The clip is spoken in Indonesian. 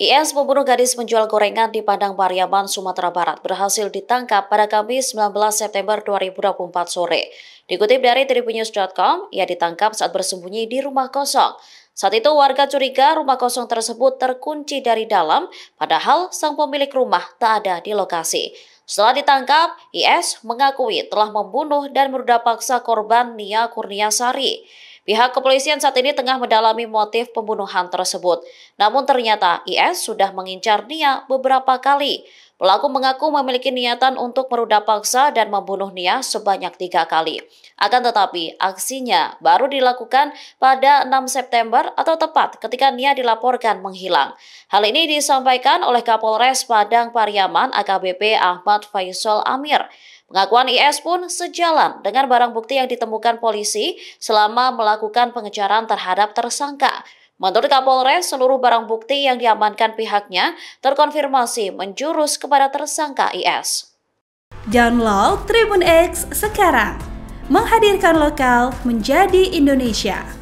IS pembunuh gadis menjual gorengan di Padang Pariaman, Sumatera Barat berhasil ditangkap pada Kamis 19 September 2024 sore. Dikutip dari tribunews.com, ia ditangkap saat bersembunyi di rumah kosong. Saat itu warga curiga rumah kosong tersebut terkunci dari dalam, padahal sang pemilik rumah tak ada di lokasi. Setelah ditangkap, IS mengakui telah membunuh dan meruda paksa korban Nia Kurniasari. Pihak kepolisian saat ini tengah mendalami motif pembunuhan tersebut. Namun ternyata IS sudah mengincar Nia beberapa kali. Pelaku mengaku memiliki niatan untuk meruda paksa dan membunuh Nia sebanyak tiga kali. Akan tetapi, aksinya baru dilakukan pada 6 September atau tepat ketika Nia dilaporkan menghilang. Hal ini disampaikan oleh Kapolres Padang Pariaman AKBP Ahmad Faisal Amir. Pengakuan IS pun sejalan dengan barang bukti yang ditemukan polisi selama melakukan pengejaran terhadap tersangka. Menurut Kapolres, seluruh barang bukti yang diamankan pihaknya terkonfirmasi menjurus kepada tersangka IS. Download Tribun X sekarang, menghadirkan lokal menjadi Indonesia.